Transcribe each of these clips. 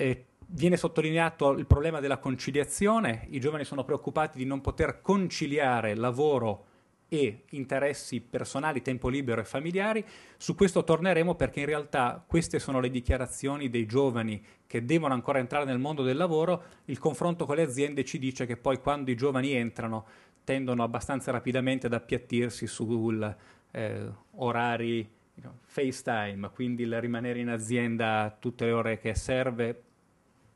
Eh, viene sottolineato il problema della conciliazione, i giovani sono preoccupati di non poter conciliare lavoro e interessi personali, tempo libero e familiari. Su questo torneremo perché in realtà queste sono le dichiarazioni dei giovani che devono ancora entrare nel mondo del lavoro. Il confronto con le aziende ci dice che poi quando i giovani entrano tendono abbastanza rapidamente ad appiattirsi su eh, orari diciamo, FaceTime, quindi il rimanere in azienda tutte le ore che serve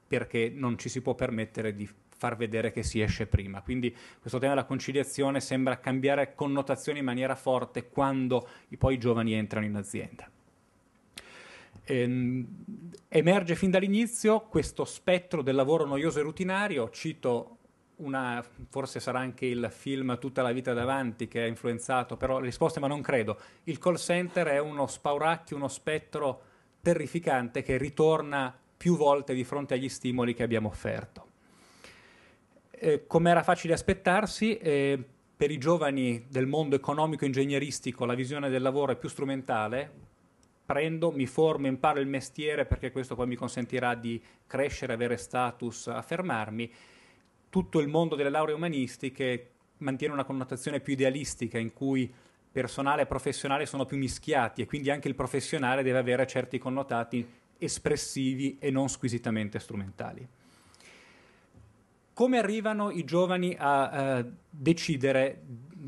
perché non ci si può permettere di far vedere che si esce prima. Quindi questo tema della conciliazione sembra cambiare connotazione in maniera forte quando poi i giovani entrano in azienda. Ehm, emerge fin dall'inizio questo spettro del lavoro noioso e rutinario, cito una, forse sarà anche il film Tutta la vita davanti che ha influenzato, però le risposte ma non credo. Il call center è uno spauracchio, uno spettro terrificante che ritorna più volte di fronte agli stimoli che abbiamo offerto. Eh, come era facile aspettarsi, eh, per i giovani del mondo economico ingegneristico la visione del lavoro è più strumentale, prendo, mi formo, imparo il mestiere perché questo poi mi consentirà di crescere, avere status, affermarmi. Tutto il mondo delle lauree umanistiche mantiene una connotazione più idealistica in cui personale e professionale sono più mischiati e quindi anche il professionale deve avere certi connotati espressivi e non squisitamente strumentali. Come arrivano i giovani a eh, decidere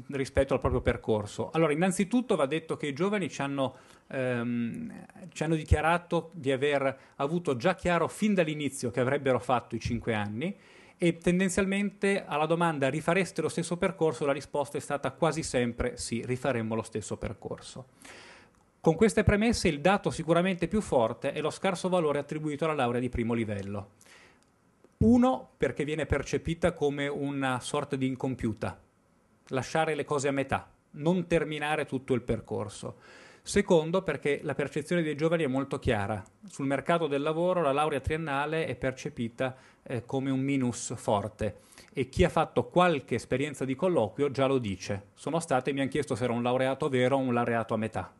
rispetto al proprio percorso? Allora, innanzitutto va detto che i giovani ci hanno, ehm, ci hanno dichiarato di aver avuto già chiaro fin dall'inizio che avrebbero fatto i 5 anni e tendenzialmente alla domanda rifareste lo stesso percorso la risposta è stata quasi sempre sì, rifaremmo lo stesso percorso. Con queste premesse il dato sicuramente più forte è lo scarso valore attribuito alla laurea di primo livello. Uno, perché viene percepita come una sorta di incompiuta, lasciare le cose a metà, non terminare tutto il percorso. Secondo, perché la percezione dei giovani è molto chiara. Sul mercato del lavoro la laurea triennale è percepita eh, come un minus forte e chi ha fatto qualche esperienza di colloquio già lo dice. Sono state e mi hanno chiesto se era un laureato vero o un laureato a metà.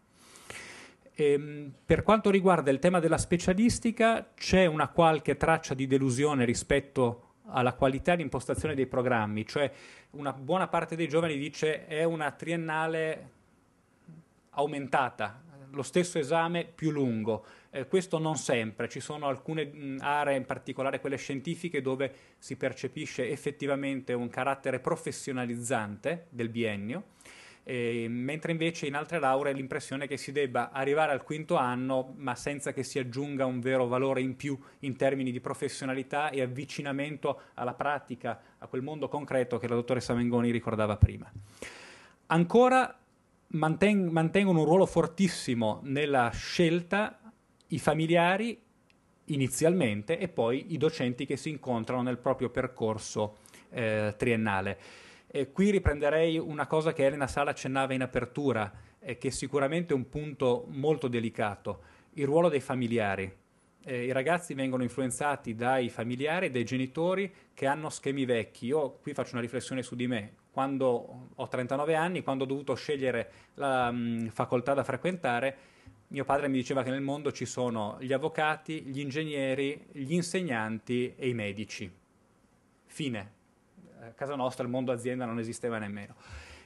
Ehm, per quanto riguarda il tema della specialistica, c'è una qualche traccia di delusione rispetto alla qualità di impostazione dei programmi, cioè una buona parte dei giovani dice è una triennale aumentata, lo stesso esame più lungo. Eh, questo non sempre, ci sono alcune aree, in particolare quelle scientifiche, dove si percepisce effettivamente un carattere professionalizzante del biennio eh, mentre invece in altre lauree l'impressione è che si debba arrivare al quinto anno ma senza che si aggiunga un vero valore in più in termini di professionalità e avvicinamento alla pratica, a quel mondo concreto che la dottoressa Mengoni ricordava prima. Ancora manten- mantengono un ruolo fortissimo nella scelta i familiari inizialmente e poi i docenti che si incontrano nel proprio percorso eh, triennale. E qui riprenderei una cosa che Elena Sala accennava in apertura, eh, che è sicuramente è un punto molto delicato, il ruolo dei familiari. Eh, I ragazzi vengono influenzati dai familiari, dai genitori che hanno schemi vecchi. Io qui faccio una riflessione su di me. Quando ho 39 anni, quando ho dovuto scegliere la mh, mm, facoltà da frequentare, mio padre mi diceva che nel mondo ci sono gli avvocati, gli ingegneri, gli insegnanti e i medici. Fine eh, casa nostra il mondo azienda non esisteva nemmeno.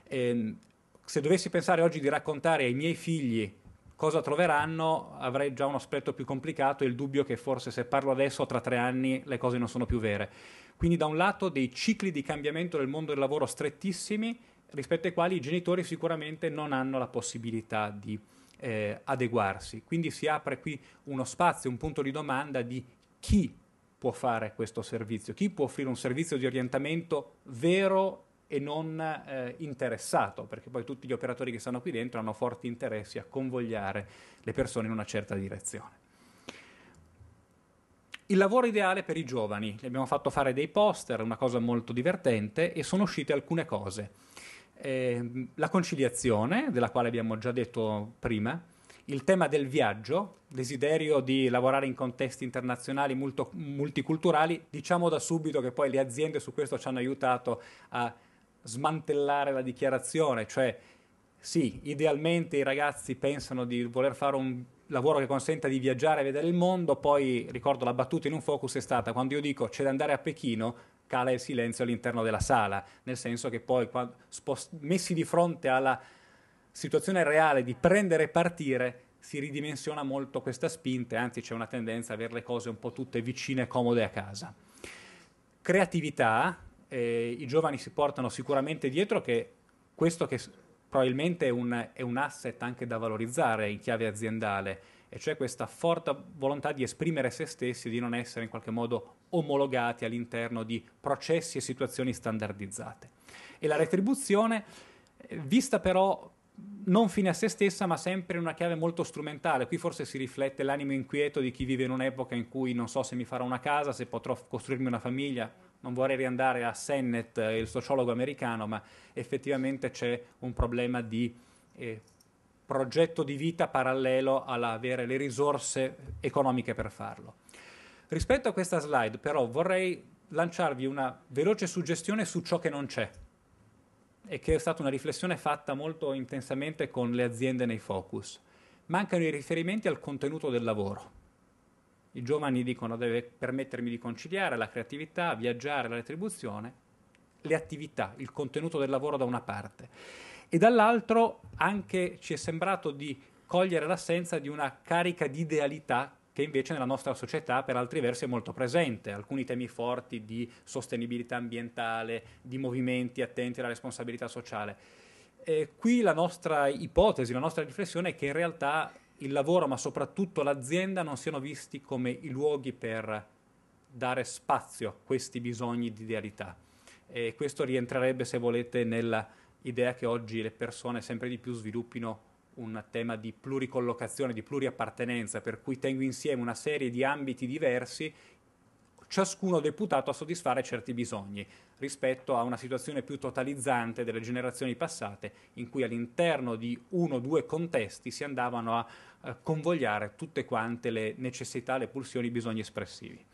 E, ehm, se dovessi pensare oggi di raccontare ai miei figli cosa troveranno, avrei già un aspetto più complicato e il dubbio che forse se parlo adesso, tra tre anni, le cose non sono più vere. Quindi da un lato dei cicli di cambiamento del mondo del lavoro strettissimi, rispetto ai quali i genitori sicuramente non hanno la possibilità di eh, adeguarsi. Quindi si apre qui uno spazio, un punto di domanda di chi può fare questo servizio, chi può offrire un servizio di orientamento vero e non eh, interessato, perché poi tutti gli operatori che stanno qui dentro hanno forti interessi a convogliare le persone in una certa direzione. Il lavoro ideale per i giovani, gli abbiamo fatto fare dei poster, una cosa molto divertente, e sono uscite alcune cose. Eh, la conciliazione, della quale abbiamo già detto prima, il tema del viaggio, desiderio di lavorare in contesti internazionali molto multiculturali, diciamo da subito che poi le aziende su questo ci hanno aiutato a smantellare la dichiarazione, cioè sì, idealmente i ragazzi pensano di voler fare un lavoro che consenta di viaggiare e vedere il mondo, poi ricordo la battuta in un focus è stata quando io dico c'è da andare a Pechino, cala il silenzio all'interno della sala, nel senso che poi quando, spost- messi di fronte alla situazione reale di prendere e partire, si ridimensiona molto questa spinta, anzi c'è una tendenza a avere le cose un po' tutte vicine, comode a casa. Creatività, eh, i giovani si portano sicuramente dietro che questo che probabilmente è un, è un asset anche da valorizzare in chiave aziendale, e cioè questa forte volontà di esprimere se stessi, di non essere in qualche modo omologati all'interno di processi e situazioni standardizzate. E la retribuzione, eh, vista però non fine a se stessa, ma sempre in una chiave molto strumentale. Qui forse si riflette l'animo inquieto di chi vive in un'epoca in cui non so se mi farò una casa, se potrò costruirmi una famiglia. Non vorrei riandare a Sennett, eh, il sociologo americano, ma effettivamente c'è un problema di eh, progetto di vita parallelo all'avere le risorse economiche per farlo. Rispetto a questa slide, però, vorrei lanciarvi una veloce suggestione su ciò che non c'è e che è stata una riflessione fatta molto intensamente con le aziende nei focus. Mancano i riferimenti al contenuto del lavoro. I giovani dicono deve permettermi di conciliare la creatività, viaggiare, la retribuzione, le attività, il contenuto del lavoro da una parte e dall'altro anche ci è sembrato di cogliere l'assenza di una carica di idealità che invece nella nostra società per altri versi è molto presente, alcuni temi forti di sostenibilità ambientale, di movimenti attenti alla responsabilità sociale. E qui la nostra ipotesi, la nostra riflessione è che in realtà il lavoro, ma soprattutto l'azienda, non siano visti come i luoghi per dare spazio a questi bisogni di idealità. E questo rientrerebbe, se volete, nell'idea che oggi le persone sempre di più sviluppino un tema di pluricollocazione, di pluriappartenenza, per cui tengo insieme una serie di ambiti diversi, ciascuno deputato a soddisfare certi bisogni, rispetto a una situazione più totalizzante delle generazioni passate, in cui all'interno di uno o due contesti si andavano a eh, convogliare tutte quante le necessità, le pulsioni, i bisogni espressivi.